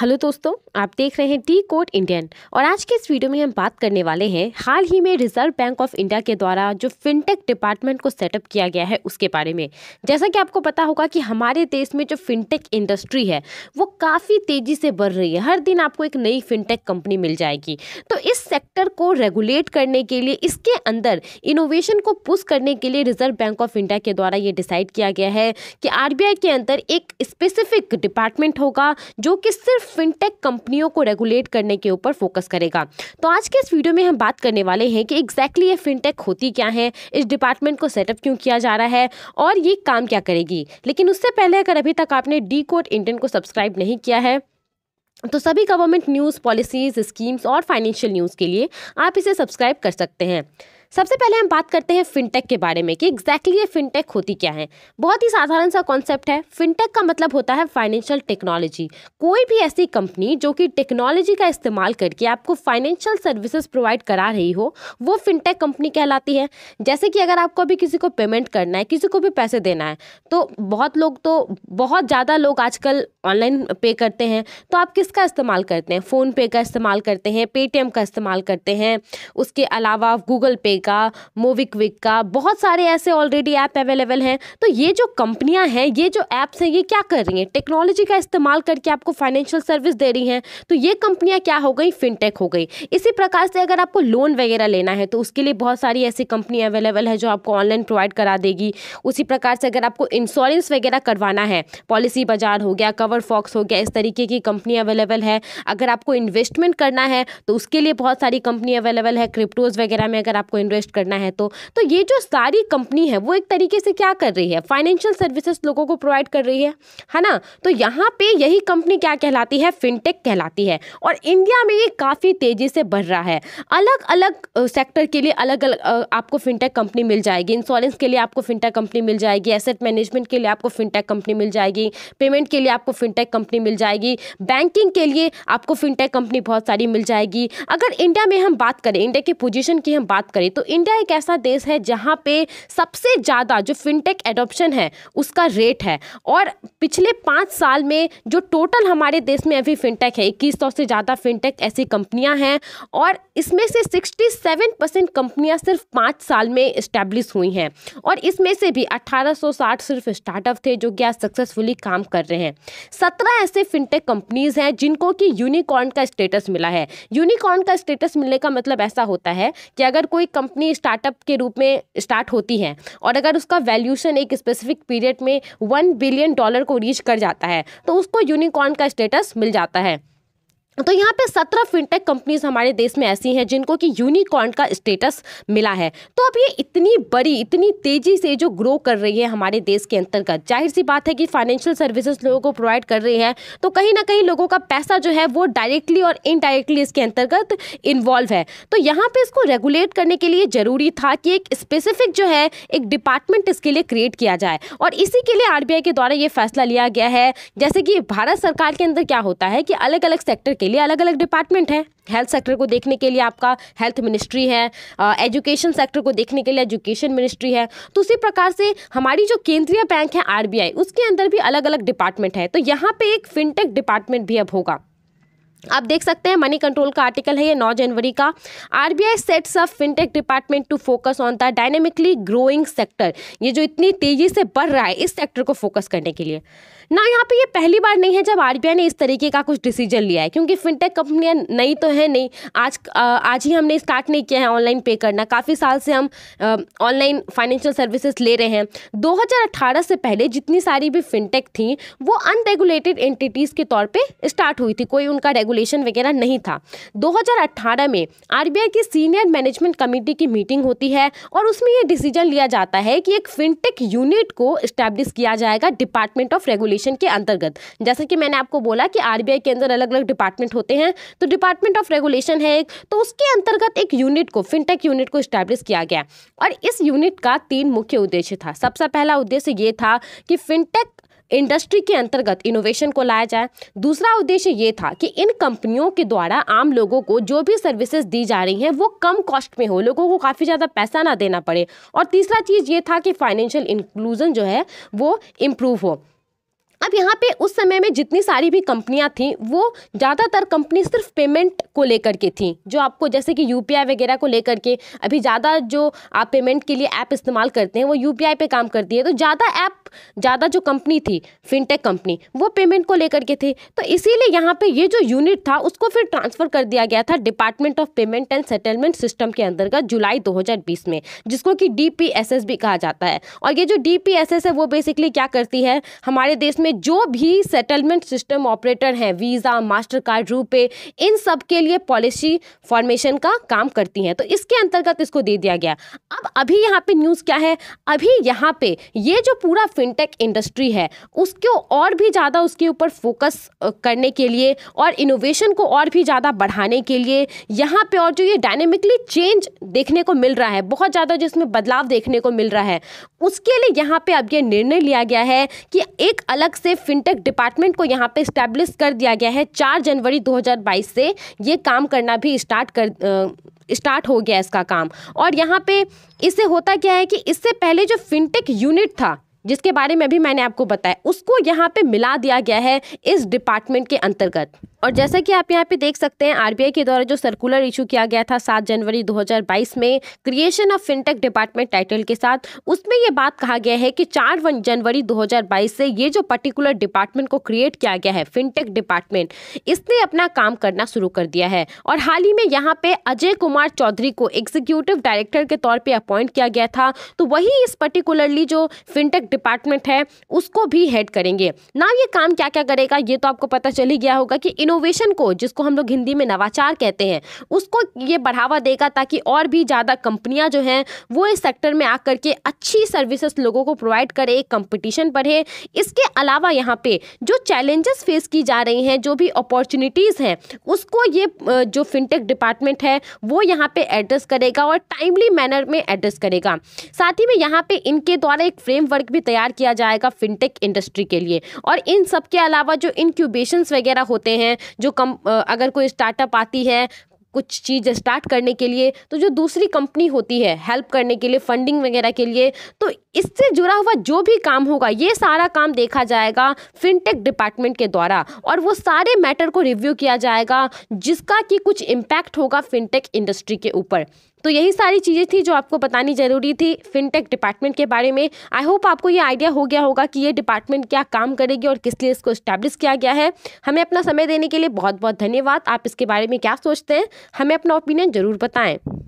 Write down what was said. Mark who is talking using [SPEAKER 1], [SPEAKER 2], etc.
[SPEAKER 1] hello दोस्तों आप देख रहे हैं टी कोट इंडियन और आज के इस वीडियो में हम बात करने वाले हैं हाल ही में रिजर्व बैंक ऑफ इंडिया के द्वारा जो फिनटेक डिपार्टमेंट को सेटअप किया गया है उसके बारे में जैसा कि आपको पता होगा कि हमारे देश में जो फिनटेक इंडस्ट्री है वो काफ़ी तेज़ी से बढ़ रही है हर दिन आपको एक नई फिनटेक कंपनी मिल जाएगी तो इस सेक्टर को रेगुलेट करने के लिए इसके अंदर इनोवेशन को पुस्ट करने के लिए रिजर्व बैंक ऑफ इंडिया के द्वारा ये डिसाइड किया गया है कि आर के अंदर एक स्पेसिफिक डिपार्टमेंट होगा जो कि सिर्फ फिनटेक कंपनियों को रेगुलेट करने के ऊपर फोकस करेगा तो आज के इस वीडियो में हम बात करने वाले हैं कि एग्जैक्टली ये फिनटेक होती क्या है इस डिपार्टमेंट को सेटअप क्यों किया जा रहा है और ये काम क्या करेगी लेकिन उससे पहले अगर अभी तक आपने डी कोड इंडियन को सब्सक्राइब नहीं किया है तो सभी गवर्नमेंट न्यूज़ पॉलिसीज़ स्कीम्स और फाइनेंशियल न्यूज़ के लिए आप इसे सब्सक्राइब कर सकते हैं सबसे पहले हम बात करते हैं फिनटेक के बारे में कि एग्जैक्टली exactly ये फिनटेक होती क्या है बहुत ही साधारण सा कॉन्सेप्ट है फिनटेक का मतलब होता है फाइनेंशियल टेक्नोलॉजी कोई भी ऐसी कंपनी जो कि टेक्नोलॉजी का इस्तेमाल करके आपको फाइनेंशियल सर्विसेज प्रोवाइड करा रही हो वो फिनटेक कंपनी कहलाती है जैसे कि अगर आपको अभी किसी को पेमेंट करना है किसी को भी पैसे देना है तो बहुत लोग तो बहुत ज़्यादा लोग आजकल ऑनलाइन पे करते हैं तो आप किसका इस्तेमाल करते हैं फ़ोनपे का इस्तेमाल करते हैं पेटीएम का इस्तेमाल करते हैं उसके अलावा गूगल पे का मोविक्विक का बहुत सारे ऐसे ऑलरेडी ऐप अवेलेबल हैं तो ये जो कंपनियां हैं ये जो ऐप्स हैं ये क्या कर रही हैं टेक्नोलॉजी का इस्तेमाल करके आपको फाइनेंशियल सर्विस दे रही हैं तो ये कंपनियाँ क्या हो गई फिनटेक हो गई इसी प्रकार से अगर आपको लोन वगैरह लेना है तो उसके लिए बहुत सारी ऐसी कंपनी अवेलेबल है जो आपको ऑनलाइन प्रोवाइड करा देगी उसी प्रकार से अगर आपको इंश्योरेंस वगैरह करवाना है पॉलिसी बाजार हो गया कवर फॉक्स हो गया इस तरीके की कंपनी अवेलेबल है अगर आपको इन्वेस्टमेंट करना है तो उसके लिए बहुत सारी कंपनी अवेलेबल है क्रिप्टोज वगैरह में अगर आपको इन्वेस्ट करना है तो तो ये जो सारी कंपनी है वो एक तरीके से क्या कर रही है फाइनेंशियल सर्विसेज लोगों को प्रोवाइड कर रही है है ना तो यहाँ पे यही कंपनी क्या कहलाती है फिनटेक कहलाती है और इंडिया में ये काफ़ी तेज़ी से बढ़ रहा है अलग अलग सेक्टर के लिए अलग अलग आपको फिनटेक कंपनी मिल जाएगी इंश्योरेंस के लिए आपको फिनटेक कंपनी मिल जाएगी एसेट मैनेजमेंट के लिए आपको फिनटेक कंपनी मिल जाएगी पेमेंट के लिए आपको फिनटेक कंपनी मिल जाएगी बैंकिंग के लिए आपको फिनटेक कंपनी बहुत सारी मिल जाएगी अगर इंडिया में हम बात करें इंडिया की पोजीशन की हम बात करें तो तो इंडिया एक ऐसा देश है जहाँ पे सबसे ज़्यादा जो फिनटेक एडोप्शन है उसका रेट है और पिछले पाँच साल में जो टोटल हमारे देश में अभी फिनटेक है इक्कीस सौ से ज़्यादा फिनटेक ऐसी कंपनियाँ हैं और इसमें से सिक्सटी सेवन परसेंट कंपनियाँ सिर्फ पाँच साल में इस्टेब्लिश हुई हैं और इसमें से भी 1860 सिर्फ स्टार्टअप थे जो कि आज सक्सेसफुली काम कर रहे हैं सत्रह ऐसे फिनटेक कंपनीज हैं जिनको कि यूनिकॉर्न का स्टेटस मिला है यूनिकॉर्न का स्टेटस मिलने का मतलब ऐसा होता है कि अगर कोई कम कंपनी स्टार्टअप के रूप में स्टार्ट होती है और अगर उसका वैल्यूशन एक स्पेसिफिक पीरियड में वन बिलियन डॉलर को रीच कर जाता है तो उसको यूनिकॉर्न का स्टेटस मिल जाता है तो यहाँ पे सत्रह फिनटेक कंपनीज हमारे देश में ऐसी हैं जिनको कि यूनिकॉर्न का स्टेटस मिला है तो अब ये इतनी बड़ी इतनी तेजी से जो ग्रो कर रही है हमारे देश के अंतर्गत जाहिर सी बात है कि फाइनेंशियल सर्विसेज लोगों को प्रोवाइड कर रही है तो कहीं ना कहीं लोगों का पैसा जो है वो डायरेक्टली और इनडायरेक्टली इसके अंतर्गत इन्वॉल्व है तो यहाँ पर इसको रेगुलेट करने के लिए ज़रूरी था कि एक स्पेसिफिक जो है एक डिपार्टमेंट इसके लिए क्रिएट किया जाए और इसी के लिए आर के द्वारा ये फैसला लिया गया है जैसे कि भारत सरकार के अंदर क्या होता है कि अलग अलग सेक्टर के लिए अलग अलग डिपार्टमेंट है हेल्थ सेक्टर को देखने के लिए आपका हेल्थ मिनिस्ट्री है एजुकेशन सेक्टर को देखने के लिए एजुकेशन मिनिस्ट्री है तो उसी प्रकार से हमारी जो केंद्रीय बैंक है आरबीआई उसके अंदर भी अलग अलग डिपार्टमेंट है तो यहाँ पे एक फिनटेक डिपार्टमेंट भी अब होगा आप देख सकते हैं मनी कंट्रोल का आर्टिकल है ये 9 जनवरी का RBI sets of fintech department to focus on the dynamically growing sector ये जो इतनी तेजी से बढ़ रहा है इस सेक्टर को फोकस करने के लिए ना यहाँ पे ये पहली बार नहीं है जब आरबीआई ने इस तरीके का कुछ डिसीजन लिया है क्योंकि फिनटेक कंपनियाँ नई तो है नहीं आज आज ही हमने स्टार्ट नहीं किया है ऑनलाइन पे करना काफ़ी साल से हम ऑनलाइन फाइनेंशियल सर्विसेज ले रहे हैं 2018 से पहले जितनी सारी भी फिनटेक थी वो अनरेगुलेटेड एंटिटीज़ के तौर पर स्टार्ट हुई थी कोई उनका रेगुलेशन वगैरह नहीं था 2018 में आरबीआई की सीनियर मैनेजमेंट कमेटी की मीटिंग होती है और उसमें यह डिसीजन लिया जाता है कि एक फिनटेक यूनिट को स्टैब्लिश किया जाएगा डिपार्टमेंट ऑफ रेगुलेशन के अंतर्गत जैसे कि मैंने आपको बोला कि आरबीआई के अंदर अलग अलग डिपार्टमेंट होते हैं तो डिपार्टमेंट ऑफ रेगुलेशन है एक तो उसके अंतर्गत एक यूनिट को फिनटेक यूनिट को स्टैब्लिश किया गया और इस यूनिट का तीन मुख्य उद्देश्य था सबसे पहला उद्देश्य ये था कि फिनटेक इंडस्ट्री के अंतर्गत इनोवेशन को लाया जाए दूसरा उद्देश्य ये था कि इन कंपनियों के द्वारा आम लोगों को जो भी सर्विसेज दी जा रही हैं वो कम कॉस्ट में हो लोगों को काफ़ी ज़्यादा पैसा ना देना पड़े और तीसरा चीज़ ये था कि फाइनेंशियल इंक्लूजन जो है वो इम्प्रूव हो अब यहाँ पे उस समय में जितनी सारी भी कंपनियाँ थीं वो ज़्यादातर कंपनी सिर्फ पेमेंट को लेकर के थी जो आपको जैसे कि यू वगैरह को लेकर के अभी ज़्यादा जो आप पेमेंट के लिए ऐप इस्तेमाल करते हैं वो यू पे काम करती है तो ज़्यादा ऐप ज़्यादा जो कंपनी थी फिनटेक कंपनी वो पेमेंट को लेकर के थी तो इसीलिए यहाँ पे ये जो यूनिट था उसको फिर ट्रांसफ़र कर दिया गया था department of payment and settlement system के अंतर्गत जुलाई 2020 में जिसको कि डीपीएसएस भी कहा जाता है और ये जो डीपीएसएस है वो बेसिकली क्या करती है हमारे देश में जो भी सेटलमेंट सिस्टम ऑपरेटर हैं वीज़ा मास्टर कार्ड रूपे इन सब के लिए पॉलिसी फॉर्मेशन का काम करती हैं तो इसके अंतर्गत इसको दे दिया गया अब अभी यहाँ पे न्यूज़ क्या है अभी यहाँ पे ये जो पूरा फिनटेक इंडस्ट्री है उसको और भी ज़्यादा उसके ऊपर फोकस करने के लिए और इनोवेशन को और भी ज़्यादा बढ़ाने के लिए यहाँ पे और जो ये डायनेमिकली चेंज देखने को मिल रहा है बहुत ज़्यादा जिसमें बदलाव देखने को मिल रहा है उसके लिए यहाँ पे अब ये निर्णय लिया गया है कि एक अलग से फिनटेक डिपार्टमेंट को यहाँ पे इस्टेब्लिश कर दिया गया है चार जनवरी दो से ये काम करना भी स्टार्ट कर स्टार्ट हो गया इसका काम और यहाँ पे इससे होता क्या है कि इससे पहले जो फिनटेक यूनिट था जिसके बारे में भी मैंने आपको बताया उसको यहाँ पे मिला दिया गया है इस डिपार्टमेंट के अंतर्गत और जैसा कि आप यहाँ पे देख सकते हैं आरबीआई के द्वारा जो सर्कुलर इशू किया गया था सात जनवरी 2022 में creation of fintech department title के साथ उसमें ये बात कहा गया है कि चार जनवरी 2022 से ये जो पर्टिकुलर डिपार्टमेंट को क्रिएट किया गया है फिनटेक डिपार्टमेंट इसने अपना काम करना शुरू कर दिया है और हाल ही में यहाँ पे अजय कुमार चौधरी को एग्जीक्यूटिव डायरेक्टर के तौर पर अपॉइंट किया गया था तो वही इस पर्टिकुलरली जो फिनटेक डिपार्टमेंट है उसको भी हेड करेंगे ना ये काम क्या क्या करेगा ये तो आपको पता चल ही गया होगा कि इनोवेशन को जिसको हम लोग हिंदी में नवाचार कहते हैं उसको ये बढ़ावा देगा ताकि और भी ज़्यादा कंपनियाँ जो हैं वो इस सेक्टर में आकर के अच्छी सर्विसेज लोगों को प्रोवाइड करे एक कंपटीशन बढ़े इसके अलावा यहाँ पे जो चैलेंजेस फेस की जा रही हैं जो भी अपॉर्चुनिटीज़ हैं उसको ये जो फिनटेक डिपार्टमेंट है वो यहाँ पे एड्रेस करेगा और टाइमली मैनर में एड्रेस करेगा साथ ही में यहाँ पे इनके द्वारा एक फ्रेमवर्क भी तैयार किया जाएगा फिनटेक इंडस्ट्री के लिए और इन सब के अलावा जो इनक्यूबेशंस वगैरह होते हैं जो कम अगर कोई स्टार्टअप आती है कुछ चीज़ स्टार्ट करने के लिए तो जो दूसरी कंपनी होती है हेल्प करने के लिए फंडिंग वगैरह के लिए तो इससे जुड़ा हुआ जो भी काम होगा ये सारा काम देखा जाएगा फिनटेक डिपार्टमेंट के द्वारा और वो सारे मैटर को रिव्यू किया जाएगा जिसका कि कुछ इम्पैक्ट होगा फिनटेक इंडस्ट्री के ऊपर तो यही सारी चीज़ें थी जो आपको बतानी ज़रूरी थी फिनटेक डिपार्टमेंट के बारे में आई होप आपको ये आइडिया हो गया होगा कि ये डिपार्टमेंट क्या काम करेगी और किस लिए इसको इस्टेब्लिश किया गया है हमें अपना समय देने के लिए बहुत बहुत धन्यवाद आप इसके बारे में क्या सोचते हैं हमें अपना ओपिनियन ज़रूर बताएं